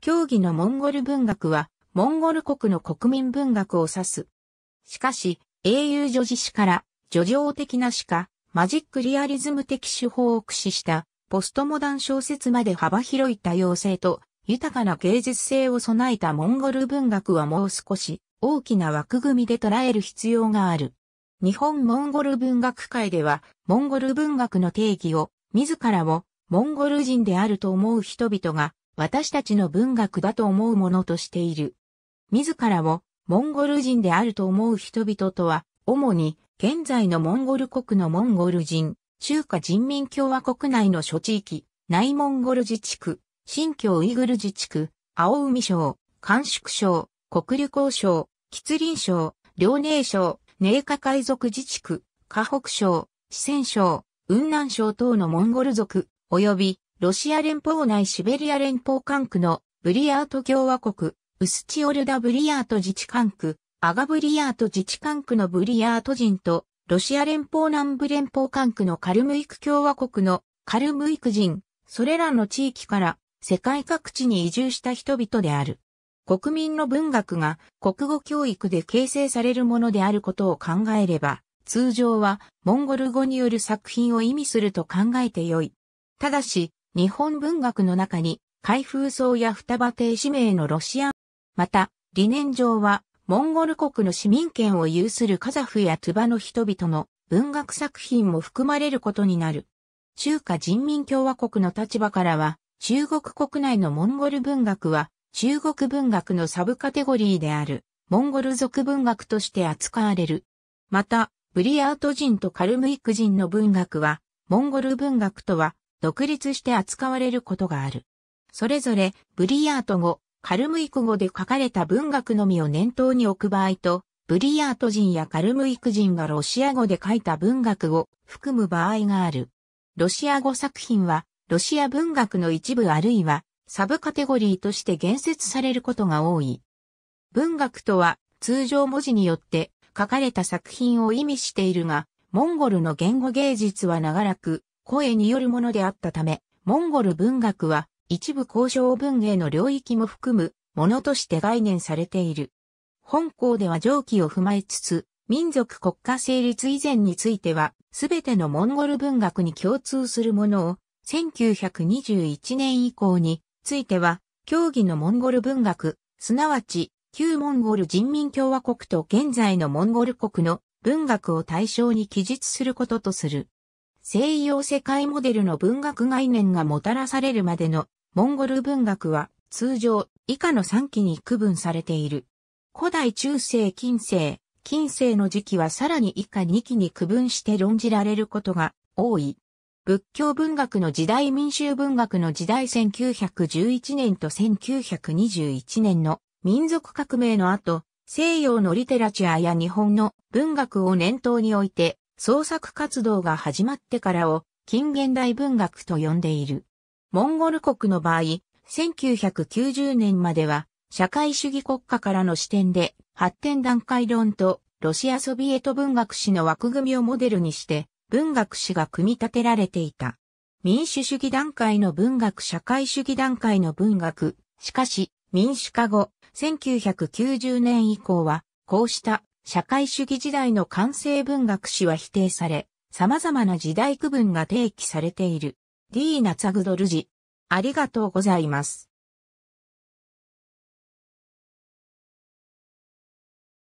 教義のモンゴル文学は、モンゴル国の国民文学を指す。しかし、英雄女子詩から、叙情的な詩歌、マジックリアリズム的手法を駆使した、ポストモダン小説まで幅広い多様性と、豊かな芸術性を備えたモンゴル文学はもう少し、大きな枠組みで捉える必要がある。日本モンゴル文学界では、モンゴル文学の定義を、自らを、モンゴル人であると思う人々が、私たちの文学だと思うものとしている。自らをモンゴル人であると思う人々とは、主に現在のモンゴル国のモンゴル人、中華人民共和国内の諸地域、内モンゴル自治区、新疆ウイグル自治区、青海省、甘粛省、国立高省、吉林省、遼寧省、寧夏海賊自治区、河北省、四川省、雲南省等のモンゴル族、及びロシア連邦内シベリア連邦管区のブリアート共和国、ウスチオルダブリアート自治管区、アガブリアート自治管区のブリアート人と、ロシア連邦南部連邦管区のカルムイク共和国のカルムイク人、それらの地域から世界各地に移住した人々である。国民の文学が国語教育で形成されるものであることを考えれば、通常はモンゴル語による作品を意味すると考えてよい。ただし、日本文学の中に、開封層や双葉亭氏名のロシアン、また、理念上は、モンゴル国の市民権を有するカザフやトゥバの人々の文学作品も含まれることになる。中華人民共和国の立場からは、中国国内のモンゴル文学は、中国文学のサブカテゴリーである、モンゴル族文学として扱われる。また、ブリアート人とカルムイク人の文学は、モンゴル文学とは独立して扱われることがある。それぞれ、ブリヤート語、カルムイク語で書かれた文学のみを念頭に置く場合と、ブリヤート人やカルムイク人がロシア語で書いた文学を含む場合がある。ロシア語作品は、ロシア文学の一部あるいは、サブカテゴリーとして言説されることが多い。文学とは、通常文字によって書かれた作品を意味しているが、モンゴルの言語芸術は長らく声によるものであったため、モンゴル文学は一部交渉文芸の領域も含むものとして概念されている。本校では上記を踏まえつつ、民族国家成立以前については、すべてのモンゴル文学に共通するものを、1921年以降については、協議のモンゴル文学、すなわち、旧モンゴル人民共和国と現在のモンゴル国の文学を対象に記述することとする。西洋世界モデルの文学概念がもたらされるまでのモンゴル文学は通常以下の3期に区分されている。古代中世近世、近世の時期はさらに以下2期に区分して論じられることが多い。仏教文学の時代民衆文学の時代1911年と1921年の民族革命の後、西洋のリテラチュアや日本の文学を念頭において創作活動が始まってからを近現代文学と呼んでいる。モンゴル国の場合、1990年までは社会主義国家からの視点で発展段階論とロシアソビエト文学史の枠組みをモデルにして文学史が組み立てられていた。民主主義段階の文学社会主義段階の文学。しかし民主化後1990年以降はこうした社会主義時代の完成文学史は否定され、様々な時代区分が提起されている。D ナツァグドルジ。ありがとうございます。